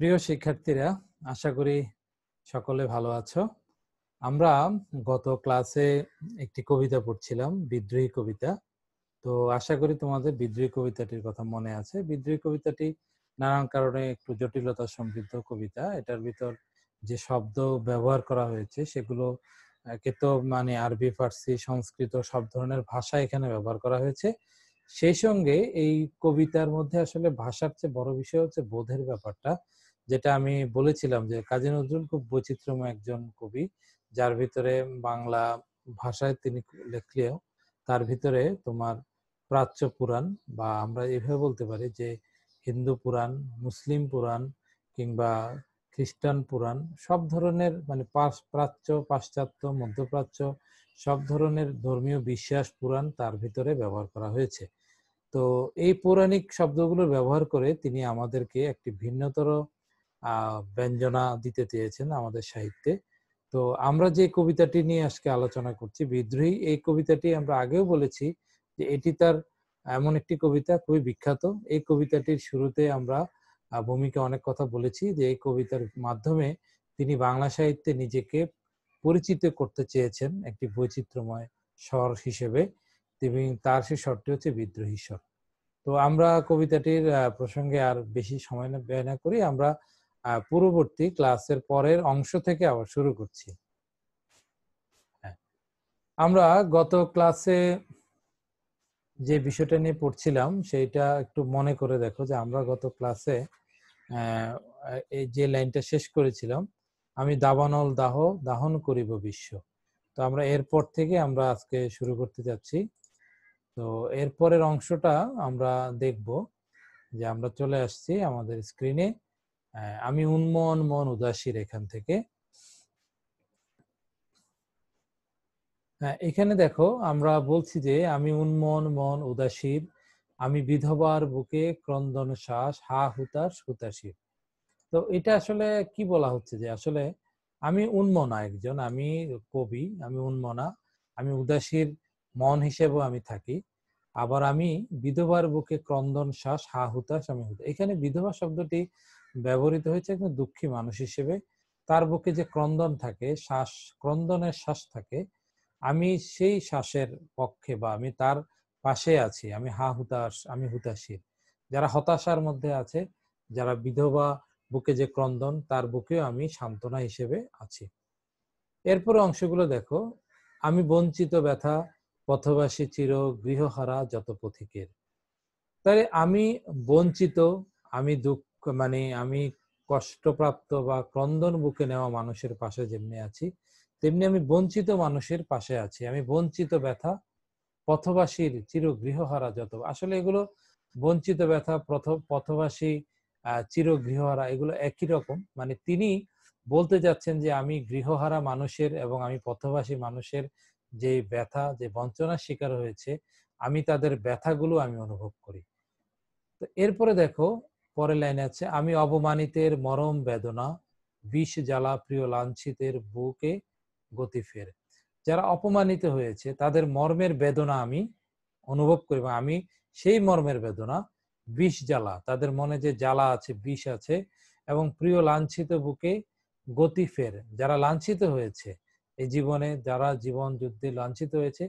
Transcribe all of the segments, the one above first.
প্রিয় শিক্ষার্থীরা আশা করি সকলে ভালো আছো আমরা গত ক্লাসে একটি কবিতা পড়ছিলাম বিদ্রোহী কবিতা তো আশা করি তোমাদের বিদ্রোহী কবিতাটির কথা মনে আছে বিদ্রোহী কবিতাটি নানান কারণে একটু জটিলতা সমৃদ্ধ কবিতা এটার ভিতর যে শব্দ ব্যবহার করা হয়েছে সেগুলো কে তো মানে আরবি ফার্সি সংস্কৃত সব ধরনের ভাষা এখানে ব্যবহার করা হয়েছে সেই সঙ্গে এই কবিতার মধ্যে আসলে ভাষার চেয়ে বড় বিষয় হচ্ছে বোধের ব্যাপারটা যেটা আমি বলেছিলাম যে কাজী নজরুল খুব বৈচিত্র্যময় একজন কবি যার ভিতরে বাংলা ভাষায় তিনি লেখলেও তার ভিতরে তোমার প্রাচ্য পুরাণ বা আমরা এভাবে বলতে পারি যে হিন্দু পুরাণ মুসলিম পুরাণ কিংবা খ্রিস্টান পুরাণ সব ধরনের মানে প্রাচ্য পাশ্চাত্য মধ্যপ্রাচ্য সব ধরনের ধর্মীয় বিশ্বাস পুরাণ তার ভিতরে ব্যবহার করা হয়েছে তো এই পৌরাণিক শব্দগুলোর ব্যবহার করে তিনি আমাদেরকে একটি ভিন্নতর ব্যঞ্জনা দিতে চেয়েছেন আমাদের সাহিত্যে তো আমরা যে কবিতাটি নিয়ে আজকে আলোচনা করছি বিদ্রোহী এই কবিতাটি আমরা আগেও বলেছি যে এটি তার এমন একটি কবিতা খুবই বিখ্যাত এই কবিতাটির শুরুতে আমরা ভূমিকা অনেক কথা বলেছি যে এই কবিতার মাধ্যমে তিনি বাংলা সাহিত্যে নিজেকে পরিচিত করতে চেয়েছেন একটি বৈচিত্র্যময় স্বর হিসেবে তিনি তার সেই স্বরটি হচ্ছে বিদ্রোহী স্বর তো আমরা কবিতাটির প্রসঙ্গে আর বেশি সময় ব্যয় না করি আমরা পূর্ববর্তী ক্লাসের পরের অংশ থেকে আবার শুরু করছি হ্যাঁ। আমরা গত ক্লাসে যে বিষয়টা নিয়ে পড়ছিলাম সেইটা একটু মনে করে দেখো যে আমরা গত ক্লাসে এই যে লাইনটা শেষ করেছিলাম আমি দাবানল দাহ দাহন করিব বিশ্ব তো আমরা এরপর থেকে আমরা আজকে শুরু করতে যাচ্ছি তো এরপরের অংশটা আমরা দেখব যে আমরা চলে আসছি আমাদের স্ক্রিনে হ্যাঁ, আমি উন্মন মন উদাসীর এখান থেকে হ্যাঁ, এখানে দেখো আমরা বলছি যে আমি উন্মন মন উদাসীর আমি বিধবার বুকে ক্রন্দন শ্বাস হা হুতাশ হুতাশীর তো এটা আসলে কি বলা হচ্ছে যে আসলে আমি উন্মনা একজন আমি কবি আমি উন্মনা আমি উদাসীর মন হিসেবে আমি থাকি আবার আমি বিধবার বুকে ক্রন্দন শ্বাস হা হুতাস আমি এখানে বিধবা শব্দটি ব্যবহৃত হয়েছে একজন দুঃখী মানুষ হিসেবে তার বুকে যে ক্রন্দন থাকে শ্বাস ক্রন্দনের শ্বাস থাকে আমি সেই শ্বাসের পক্ষে বা আমি তার পাশে আছি আমি হা হুতাশ আমি হুতাশীর যারা হতাশার মধ্যে আছে যারা বিধবা বুকে যে ক্রন্দন তার বুকেও আমি সান্ত্বনা হিসেবে আছি এরপরে অংশগুলো দেখো আমি বঞ্চিত ব্যথা পথবাসী চির গৃহহারা যত পথিকের তাহলে আমি বঞ্চিত আমি দুঃখ মানে আমি কষ্টপ্রাপ্ত বা ক্রন্দন বুকে নেওয়া মানুষের পাশে যেমনি আছি তেমনি আমি বঞ্চিত মানুষের পাশে আছি আমি বঞ্চিত ব্যথা পথবাসীর চিরগৃহহারা যত আসলে এগুলো বঞ্চিত ব্যথা পথবাসী চিরগৃহহারা এগুলো একই রকম মানে তিনি বলতে যাচ্ছেন যে আমি গৃহহারা মানুষের এবং আমি পথবাসী মানুষের যে ব্যথা যে বঞ্চনার শিকার হয়েছে আমি তাদের ব্যথাগুলো আমি অনুভব করি তো এরপরে দেখো পরের লাইনে আছে আমি অবমানিতের মরম বেদনা বিষ জ্বালা প্রিয় লাঞ্ছিতের বুকে গতি ফের যারা অপমানিত হয়েছে তাদের মর্মের বেদনা আমি অনুভব করি আমি সেই মর্মের বেদনা বিষ জ্বালা তাদের মনে যে জ্বালা আছে বিষ আছে এবং প্রিয় লাঞ্ছিত বুকে গতি ফের যারা লাঞ্ছিত হয়েছে এই জীবনে যারা জীবন যুদ্ধে লাঞ্ছিত হয়েছে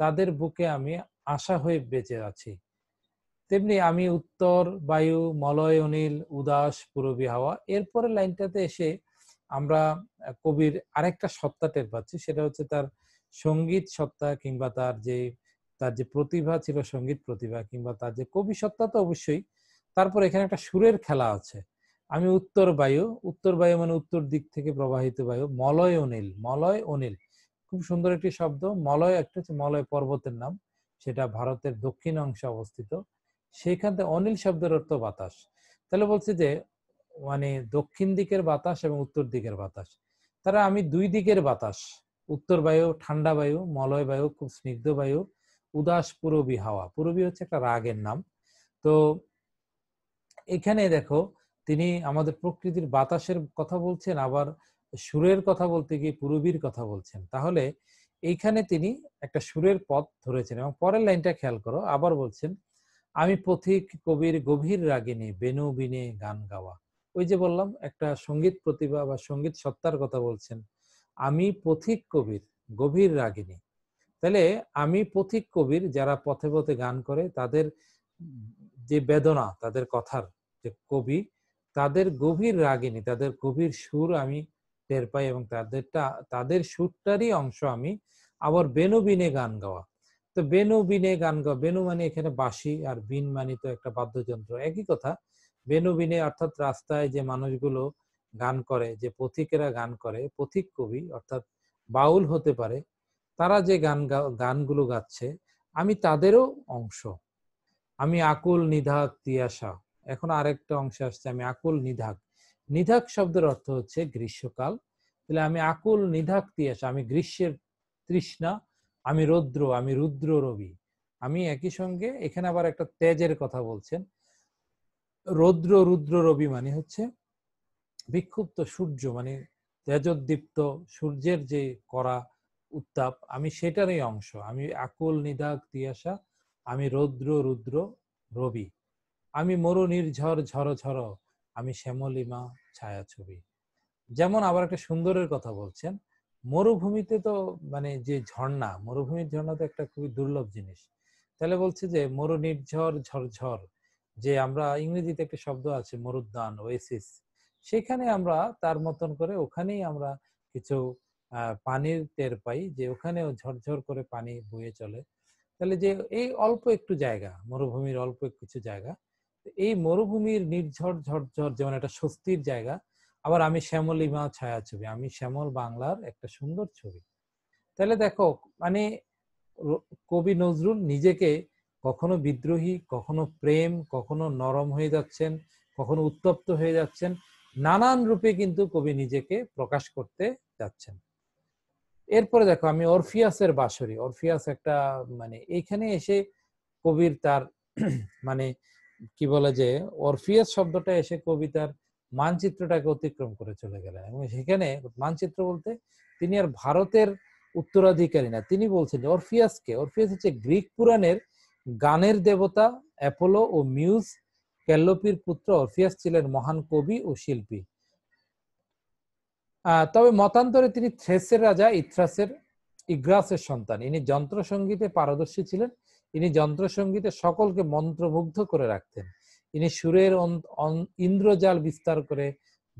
তাদের বুকে আমি আশা হয়ে বেঁচে আছি তেমনি আমি উত্তর বায়ু মলয় অনিল উদাস পূর্বী হাওয়া এরপরে লাইনটাতে এসে আমরা কবির আরেকটা সত্তা টের পাচ্ছি সেটা হচ্ছে তার সঙ্গীত সত্তা কিংবা তার যে তার যে প্রতিভা ছিল সঙ্গীত প্রতিভা কিংবা তার যে কবি সত্তা তো অবশ্যই তারপর এখানে একটা সুরের খেলা আছে আমি উত্তর বায়ু উত্তর বায়ু মানে উত্তর দিক থেকে প্রবাহিত বায়ু মলয় অনিল মলয় অনিল খুব সুন্দর একটি শব্দ মলয় একটা হচ্ছে মলয় পর্বতের নাম সেটা ভারতের দক্ষিণ অংশে অবস্থিত সেইখানতে থেকে অনিল শব্দের অর্থ বাতাস তাহলে বলছে যে মানে দক্ষিণ দিকের বাতাস এবং উত্তর দিকের বাতাস তারা আমি দুই দিকের বাতাস উত্তর বায়ু ঠান্ডা বায়ু মলয় বায়ু খুব স্নিগ্ধ বায়ু উদাস পূরবী হাওয়া পূরবী হচ্ছে একটা রাগের নাম তো এখানে দেখো তিনি আমাদের প্রকৃতির বাতাসের কথা বলছেন আবার সুরের কথা বলতে গিয়ে পূরবীর কথা বলছেন তাহলে এইখানে তিনি একটা সুরের পথ ধরেছেন এবং পরের লাইনটা খেয়াল করো আবার বলছেন আমি পথিক কবির গভীর রাগিনী বেনু বিনে গান গাওয়া ওই যে বললাম একটা সঙ্গীত প্রতিভা বা সঙ্গীত সত্তার কথা বলছেন আমি পথিক কবির গভীর রাগিনী তাহলে আমি পথিক কবির যারা পথে পথে গান করে তাদের যে বেদনা তাদের কথার যে কবি তাদের গভীর রাগিনী তাদের গভীর সুর আমি টের পাই এবং তাদেরটা তাদের সুরটারই অংশ আমি আবার বেনু বিনে গান গাওয়া তো বেনু বিনে গান গা বেনু মানে এখানে বাসি আর বিন মানে তো একটা বাদ্যযন্ত্র একই কথা বেনু বিনে অর্থাৎ রাস্তায় যে মানুষগুলো গান করে যে পথিকেরা গান করে পথিক কবি অর্থাৎ বাউল হতে পারে তারা যে গান গানগুলো গাচ্ছে আমি তাদেরও অংশ আমি আকুল নিধাক তিয়াসা এখন আরেকটা অংশে আসছে আমি আকুল নিধাক নিধাক শব্দের অর্থ হচ্ছে গ্রীষ্মকাল তাহলে আমি আকুল নিধাক তিয়াসা আমি গ্রীষ্মের তৃষ্ণা আমি রৌদ্র আমি রুদ্র রবি আমি একই সঙ্গে এখানে আবার একটা তেজের কথা বলছেন রৌদ্র রুদ্র রবি মানে হচ্ছে বিক্ষুব্ধ সূর্য মানে তেজোদ্দীপ্ত সূর্যের যে করা উত্তাপ আমি সেটারই অংশ আমি আকুল নিদাক তিয়াসা আমি রৌদ্র রুদ্র রবি আমি মরু নির্ঝর ঝর ঝর আমি শ্যামলিমা ছায়া ছবি যেমন আবার একটা সুন্দরের কথা বলছেন মরুভূমিতে তো মানে যে ঝর্ণা মরুভূমির ঝর্ণা তো একটা খুবই দুর্লভ জিনিস তাহলে বলছে যে মরু নির্ঝর ঝরঝর যে আমরা ইংরেজিতে একটা শব্দ আছে মরুদ্যান ওয়েসিস সেখানে আমরা তার মতন করে ওখানেই আমরা কিছু পানির টের পাই যে ওখানেও ঝরঝর করে পানি বয়ে চলে তাহলে যে এই অল্প একটু জায়গা মরুভূমির অল্প কিছু জায়গা এই মরুভূমির নির্ঝর ঝরঝর যেমন একটা স্বস্তির জায়গা আবার আমি শ্যামল ইমা ছায়া ছবি আমি শ্যামল বাংলার একটা সুন্দর ছবি তাহলে দেখো মানে কবি নজরুল নিজেকে কখনো বিদ্রোহী কখনো প্রেম কখনো নরম হয়ে যাচ্ছেন কখনো উত্তপ্ত হয়ে যাচ্ছেন নানান রূপে কিন্তু কবি নিজেকে প্রকাশ করতে যাচ্ছেন এরপরে দেখো আমি অরফিয়াসের বাসরি অরফিয়াস একটা মানে এইখানে এসে কবির তার মানে কি বলে যে অরফিয়াস শব্দটা এসে কবিতার মানচিত্রটাকে অতিক্রম করে চলে গেলেন এবং সেখানে মানচিত্র বলতে তিনি আর ভারতের উত্তরাধিকারী না তিনি বলছেন অরফিয়াসকে অরফিয়াস হচ্ছে গ্রিক পুরাণের গানের দেবতা অ্যাপোলো ও মিউজ ক্যালোপির পুত্র অরফিয়াস ছিলেন মহান কবি ও শিল্পী তবে মতান্তরে তিনি থ্রেসের রাজা ইথ্রাসের ইগ্রাসের সন্তান ইনি যন্ত্রসঙ্গীতে পারদর্শী ছিলেন ইনি যন্ত্রসঙ্গীতে সকলকে মন্ত্রমুগ্ধ করে রাখতেন তিনি সুরের ইন্দ্রজাল বিস্তার করে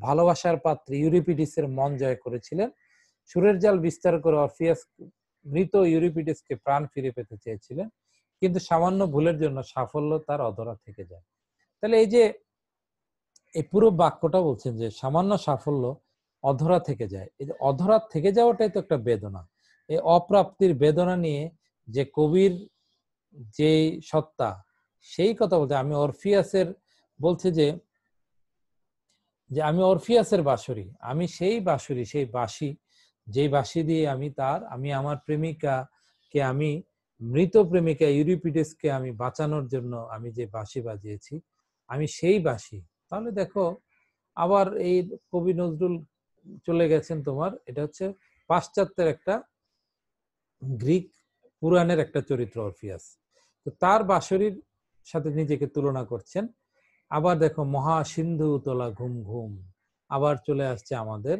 ভালোবাসার পাত্রে ইউরিপিডিসের মন জয় করেছিলেন সুরের জাল বিস্তার করে অর্ফিয়াস মৃত ইউরিপিডিসকে প্রাণ ফিরে পেতে চেয়েছিলেন কিন্তু সামান্য ভুলের জন্য সাফল্য তার অধরা থেকে যায় তাহলে এই যে এই পুরো বাক্যটা বলছেন যে সামান্য সাফল্য অধরা থেকে যায় এই যে অধরা থেকে যাওয়াটাই তো একটা বেদনা এই অপ্রাপ্তির বেদনা নিয়ে যে কবির যে সত্তা সেই কথা বলতে আমি অরফিয়াসের বলছে যে যে আমি অরফিয়াসের বাঁশরি আমি সেই বাঁশরি সেই বাঁশি যে বাঁশি দিয়ে আমি তার আমি আমার প্রেমিকাকে আমি মৃত প্রেমিকা কে আমি বাঁচানোর জন্য আমি যে বাঁশি বাজিয়েছি আমি সেই বাঁশি তাহলে দেখো আবার এই কবি নজরুল চলে গেছেন তোমার এটা হচ্ছে পাশ্চাত্যের একটা গ্রিক পুরাণের একটা চরিত্র অরফিয়াস তো তার বাসরির সাথে নিজেকে তুলনা করছেন আবার দেখো মহা সিন্ধু তোলা ঘুম ঘুম আবার চলে আসছে আমাদের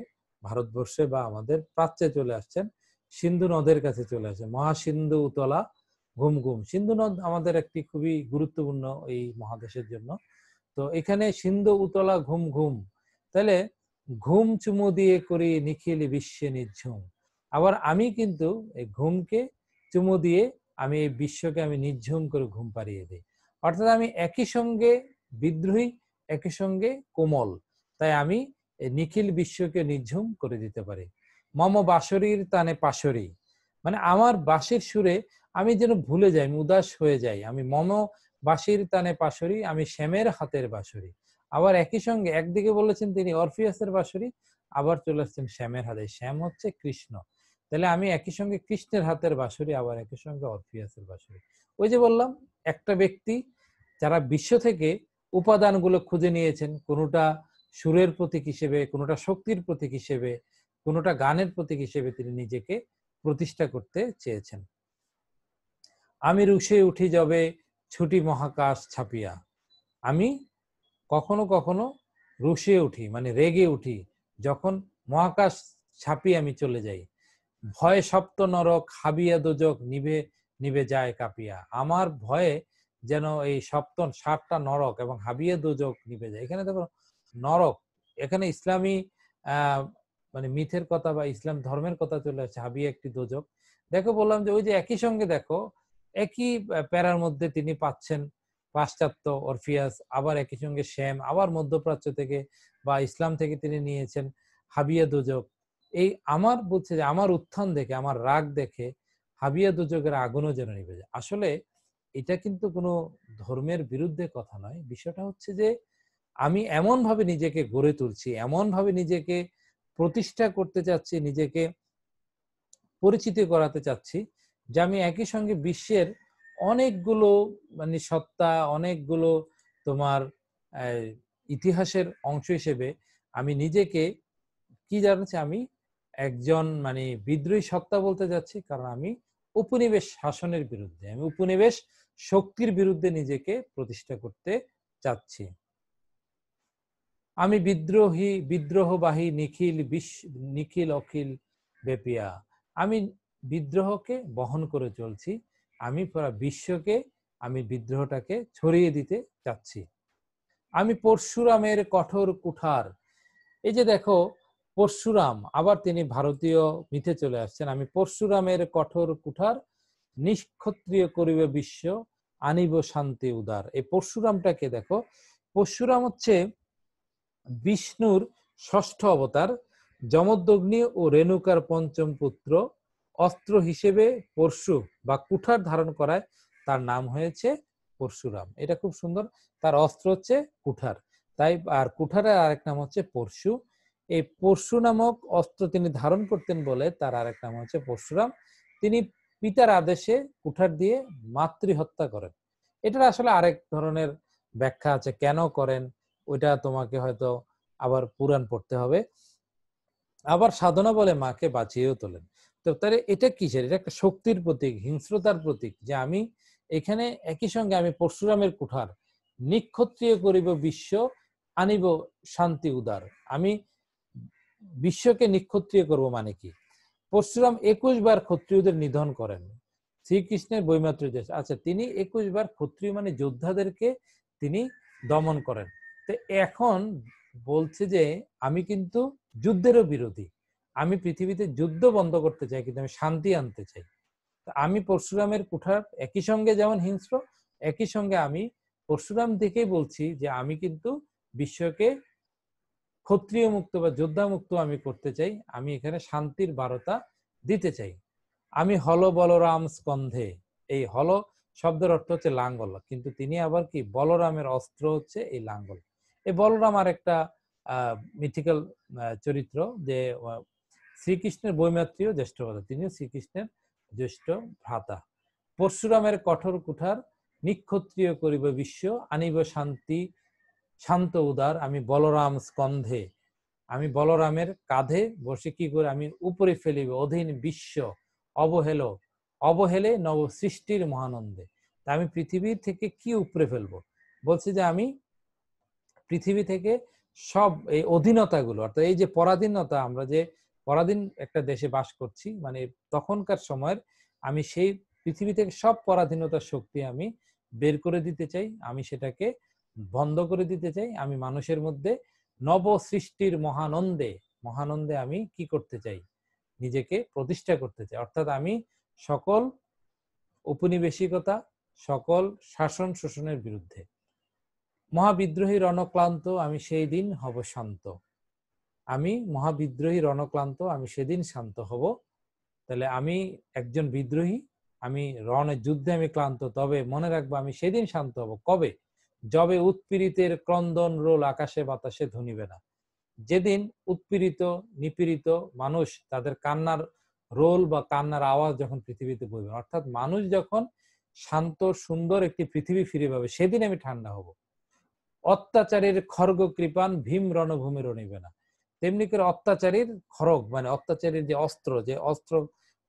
ভারতবর্ষে বা আমাদের প্রাচ্যে চলে আসছেন সিন্ধু নদের কাছে চলে আসছে মহাসিন্ধু উতলা ঘুম ঘুম সিন্ধু নদ আমাদের একটি খুবই গুরুত্বপূর্ণ এই মহাদেশের জন্য তো এখানে সিন্ধু উতলা ঘুম ঘুম তাহলে ঘুম চুমু দিয়ে করি নিখিল বিশ্বে নিঝুম আবার আমি কিন্তু এই ঘুমকে চুমু দিয়ে আমি এই বিশ্বকে আমি নিঝুম করে ঘুম পাড়িয়ে দিই অর্থাৎ আমি একই সঙ্গে বিদ্রোহী একই সঙ্গে কোমল তাই আমি নিখিল বিশ্বকে নিঝুম করে দিতে পারি মম বাসরির তানে পাশরি মানে আমার বাসের সুরে আমি যেন ভুলে যাই আমি উদাস হয়ে যাই আমি মম বাসির তানে পাশরি আমি শ্যামের হাতের বাসরি আবার একই সঙ্গে একদিকে বলেছেন তিনি অরফিয়াসের বাসরি আবার চলে আসছেন শ্যামের হাতে শ্যাম হচ্ছে কৃষ্ণ তাহলে আমি একই সঙ্গে কৃষ্ণের হাতের বাসরি আবার একই সঙ্গে অরফিয়াসের বাসরি ওই যে বললাম একটা ব্যক্তি যারা বিশ্ব থেকে উপাদানগুলো খুঁজে নিয়েছেন কোনোটা সুরের প্রতীক হিসেবে কোনোটা শক্তির প্রতীক হিসেবে কোনোটা গানের প্রতীক হিসেবে তিনি নিজেকে প্রতিষ্ঠা করতে চেয়েছেন আমি রুশে উঠি যাবে ছুটি মহাকাশ ছাপিয়া আমি কখনো কখনো রুশে উঠি মানে রেগে উঠি যখন মহাকাশ ছাপিয়ে আমি চলে যাই ভয় সপ্ত নরক হাবিয়া দোজক নিভে নিবে যায় কাপিয়া আমার ভয়ে যেন এই সপ্তম সাতটা নরক এবং হাবিয়ে দুজক নিবে যায় এখানে দেখো নরক এখানে ইসলামী মানে মিথের কথা বা ইসলাম ধর্মের কথা চলে আসছে হাবিয়ে একটি দুজক দেখো বললাম যে ওই যে একই সঙ্গে দেখো একই প্যারার মধ্যে তিনি পাচ্ছেন পাশ্চাত্য অরফিয়াস আবার একই সঙ্গে শ্যাম আবার মধ্যপ্রাচ্য থেকে বা ইসলাম থেকে তিনি নিয়েছেন হাবিয়া দুজক এই আমার বলছে যে আমার উত্থান দেখে আমার রাগ দেখে হাবিয়া দুযোগের আগুনও যেন নিভে যায় আসলে এটা কিন্তু কোনো ধর্মের বিরুদ্ধে কথা নয় বিষয়টা হচ্ছে যে আমি এমন ভাবে নিজেকে গড়ে তুলছি এমন ভাবে নিজেকে প্রতিষ্ঠা করতে চাচ্ছি নিজেকে পরিচিতি করাতে চাচ্ছি যে আমি একই সঙ্গে বিশ্বের অনেকগুলো মানে সত্তা অনেকগুলো তোমার ইতিহাসের অংশ হিসেবে আমি নিজেকে কি জানাচ্ছি আমি একজন মানে বিদ্রোহী সত্তা বলতে যাচ্ছি কারণ আমি উপনিবেশ শাসনের বিরুদ্ধে আমি উপনিবেশ শক্তির বিরুদ্ধে নিজেকে প্রতিষ্ঠা করতে চাচ্ছি আমি বিদ্রোহী বিদ্রোহবাহী নিখিল বিশ্ব নিখিল অখিল বেপিয়া আমি বিদ্রোহকে বহন করে চলছি আমি পুরা বিশ্বকে আমি বিদ্রোহটাকে ছড়িয়ে দিতে চাচ্ছি আমি পরশুরামের কঠোর কুঠার এই যে দেখো পরশুরাম আবার তিনি ভারতীয় মিথে চলে আসছেন আমি পরশুরামের কঠোর কুঠার নিষ্ক্ষত্রিয় করিবে বিশ্ব আনিব শান্তি উদার এই পরশুরামটাকে দেখো পরশুরাম হচ্ছে বিষ্ণুর ষষ্ঠ অবতার যমদগ্নি ও রেণুকার পঞ্চম পুত্র অস্ত্র হিসেবে পরশু বা কুঠার ধারণ করায় তার নাম হয়েছে পরশুরাম এটা খুব সুন্দর তার অস্ত্র হচ্ছে কুঠার তাই আর কুঠারের আরেক নাম হচ্ছে পরশু এই পরশু নামক অস্ত্র তিনি ধারণ করতেন বলে তার আরেক নাম হচ্ছে পরশুরাম তিনি পিতার আদেশে কুঠার দিয়ে মাতৃহত্যা করেন এটার আসলে আরেক ধরনের ব্যাখ্যা আছে কেন করেন ওইটা তোমাকে হয়তো আবার পুরাণ পড়তে হবে আবার সাধনা বলে মাকে বাঁচিয়েও তোলেন তো তাহলে এটা কিসের এটা একটা শক্তির প্রতীক হিংস্রতার প্রতীক যে আমি এখানে একই সঙ্গে আমি পরশুরামের কুঠার নিক্ষত্রিয় করিব বিশ্ব আনিব শান্তি উদার আমি বিশ্বকে নিক্ষত্রিয় করবো মানে কি পরশুরাম একুশ বার ক্ষত্রিয়দের নিধন করেন শ্রীকৃষ্ণের বৈমাত্র দেশ আচ্ছা তিনি একুশ বার ক্ষত্রিয় মানে যোদ্ধাদেরকে তিনি দমন করেন তো এখন বলছে যে আমি কিন্তু যুদ্ধেরও বিরোধী আমি পৃথিবীতে যুদ্ধ বন্ধ করতে চাই কিন্তু আমি শান্তি আনতে চাই আমি পরশুরামের কুঠার একই সঙ্গে যেমন হিংস্র একই সঙ্গে আমি পরশুরাম থেকেই বলছি যে আমি কিন্তু বিশ্বকে ক্ষত্রিয় মুক্ত বা যোদ্ধা মুক্ত আমি করতে চাই আমি এখানে শান্তির বারতা দিতে চাই আমি হল বলরাম স্কন্ধে এই হল শব্দের অর্থ হচ্ছে লাঙ্গল কিন্তু তিনি আবার কি বলরামের অস্ত্র হচ্ছে এই লাঙ্গল এই বলরাম আর একটা মিথিক্যাল চরিত্র যে শ্রীকৃষ্ণের বৈমাত্রীয় জ্যেষ্ঠ ভ্রাতা তিনিও শ্রীকৃষ্ণের জ্যেষ্ঠ ভ্রাতা পরশুরামের কঠোর কুঠার নিক্ষত্রিয় করিব বিশ্ব আনিব শান্তি শান্ত উদার আমি বলরাম স্কন্ধে আমি বলরামের কাঁধে বসে কি করে আমি উপরে ফেলিব অধীন বিশ্ব অবহেল অবহেলে নব সৃষ্টির মহানন্দে তা আমি পৃথিবী থেকে কি উপরে ফেলবো বলছি যে আমি পৃথিবী থেকে সব এই অধীনতাগুলো অর্থাৎ এই যে পরাধীনতা আমরা যে পরাধীন একটা দেশে বাস করছি মানে তখনকার সময়ের আমি সেই পৃথিবী থেকে সব পরাধীনতার শক্তি আমি বের করে দিতে চাই আমি সেটাকে বন্ধ করে দিতে চাই আমি মানুষের মধ্যে নব সৃষ্টির মহানন্দে মহানন্দে আমি কি করতে চাই নিজেকে প্রতিষ্ঠা করতে চাই অর্থাৎ আমি সকল উপনিবেশিকতা সকল শাসন শোষণের বিরুদ্ধে মহাবিদ্রোহী রণক্লান্ত আমি সেই দিন হব শান্ত আমি মহাবিদ্রোহী রণক্লান্ত আমি সেদিন শান্ত হব তাহলে আমি একজন বিদ্রোহী আমি রণের যুদ্ধে আমি ক্লান্ত তবে মনে রাখবো আমি সেদিন শান্ত হব কবে যবে উৎপীড়িতের ক্রন্দন রোল আকাশে বাতাসে ধনিবে না যেদিন উৎপীড়িত নিপীড়িত মানুষ তাদের কান্নার রোল বা কান্নার আওয়াজ যখন পৃথিবীতে বইবে অর্থাৎ মানুষ যখন শান্ত সুন্দর একটি পৃথিবী ফিরে পাবে সেদিন আমি ঠান্ডা হব অত্যাচারীর খর্গ কৃপান ভীম রণভূমি রণিবে না তেমনি করে অত্যাচারীর খড়গ মানে অত্যাচারীর যে অস্ত্র যে অস্ত্র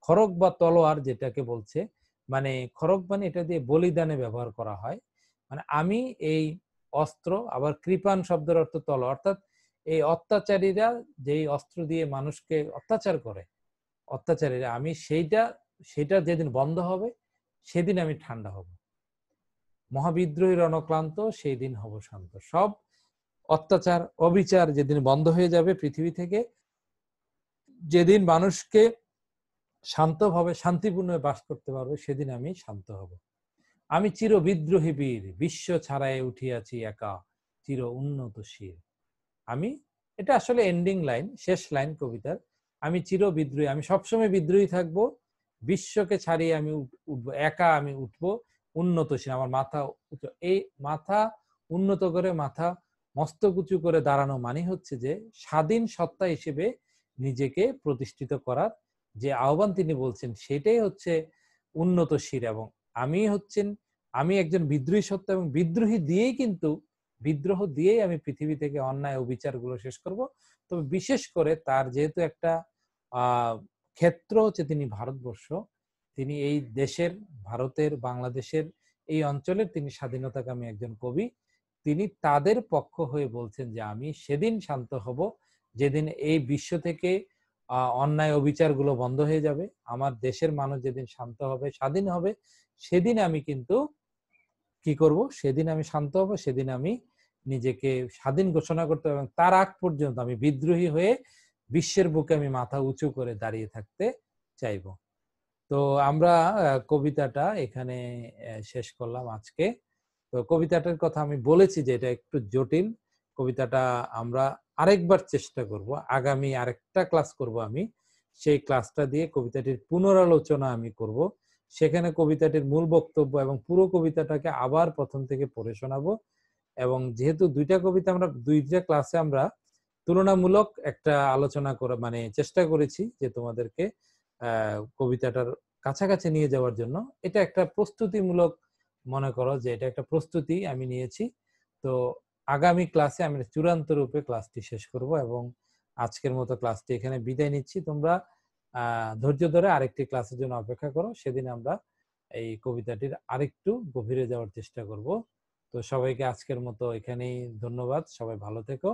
খড়গ বা তলোয়ার যেটাকে বলছে মানে খড়গ মানে এটা দিয়ে বলিদানে ব্যবহার করা হয় মানে আমি এই অস্ত্র আবার কৃপান শব্দের অর্থ তল অর্থাৎ এই অত্যাচারীরা যেই অস্ত্র দিয়ে মানুষকে অত্যাচার করে অত্যাচারীরা আমি সেইটা সেটা যেদিন বন্ধ হবে সেদিন আমি ঠান্ডা হব মহাবিদ্রোহী রণক্লান্ত সেই দিন হব শান্ত সব অত্যাচার অবিচার যেদিন বন্ধ হয়ে যাবে পৃথিবী থেকে যেদিন মানুষকে শান্তভাবে শান্তিপূর্ণ বাস করতে পারবে সেদিন আমি শান্ত হব আমি চির বিদ্রোহী বীর বিশ্ব ছাড়াই উঠিয়াছি একা চির উন্নত শির আমি এটা আসলে এন্ডিং লাইন শেষ লাইন কবিতার আমি চির বিদ্রোহী আমি সবসময় বিদ্রোহী থাকব বিশ্বকে ছাড়িয়ে আমি উঠবো একা আমি উঠব উন্নত শির আমার মাথা এই মাথা উন্নত করে মাথা মস্তক উঁচু করে দাঁড়ানো মানে হচ্ছে যে স্বাধীন সত্তা হিসেবে নিজেকে প্রতিষ্ঠিত করার যে আহ্বান তিনি বলছেন সেটাই হচ্ছে উন্নত শির এবং আমি হচ্ছেন আমি একজন বিদ্রোহী সত্য এবং বিদ্রোহী দিয়েই কিন্তু বিদ্রোহ দিয়েই আমি পৃথিবী থেকে অন্যায় বিচারগুলো শেষ করব তবে বিশেষ করে তার যেহেতু একটা ক্ষেত্র হচ্ছে তিনি ভারতবর্ষ তিনি এই দেশের ভারতের বাংলাদেশের এই অঞ্চলের তিনি স্বাধীনতাকামী একজন কবি তিনি তাদের পক্ষ হয়ে বলছেন যে আমি সেদিন শান্ত হব যেদিন এই বিশ্ব থেকে অন্যায় অবিচারগুলো বন্ধ হয়ে যাবে আমার দেশের মানুষ যেদিন শান্ত হবে স্বাধীন হবে সেদিন আমি কিন্তু কি করব সেদিন আমি শান্ত হব সেদিন আমি নিজেকে স্বাধীন ঘোষণা করতে এবং তার আগ পর্যন্ত আমি বিদ্রোহী হয়ে বিশ্বের বুকে আমি মাথা উঁচু করে দাঁড়িয়ে থাকতে চাইব তো আমরা কবিতাটা এখানে শেষ করলাম আজকে তো কবিতাটার কথা আমি বলেছি যে এটা একটু জটিল কবিতাটা আমরা আরেকবার চেষ্টা করব আগামী আরেকটা ক্লাস করব আমি সেই ক্লাসটা দিয়ে কবিতাটির পুনরালোচনা আমি করব সেখানে কবিতাটির মূল বক্তব্য এবং পুরো কবিতাটাকে আবার প্রথম থেকে পড়ে শোনাবো এবং যেহেতু দুইটা কবিতা আমরা দুইটা ক্লাসে আমরা তুলনামূলক একটা আলোচনা করে মানে চেষ্টা করেছি যে তোমাদেরকে কবিতাটার কাছাকাছি নিয়ে যাওয়ার জন্য এটা একটা প্রস্তুতিমূলক মনে করো যে এটা একটা প্রস্তুতি আমি নিয়েছি তো আগামী ক্লাসে আমি চূড়ান্ত রূপে ক্লাসটি শেষ করব এবং আজকের মতো ক্লাসটি এখানে বিদায় নিচ্ছি তোমরা ধৈর্য ধরে আরেকটি ক্লাসের জন্য অপেক্ষা করো সেদিন আমরা এই কবিতাটির আরেকটু গভীরে যাওয়ার চেষ্টা করব তো সবাইকে আজকের মতো এখানেই ধন্যবাদ সবাই ভালো থেকো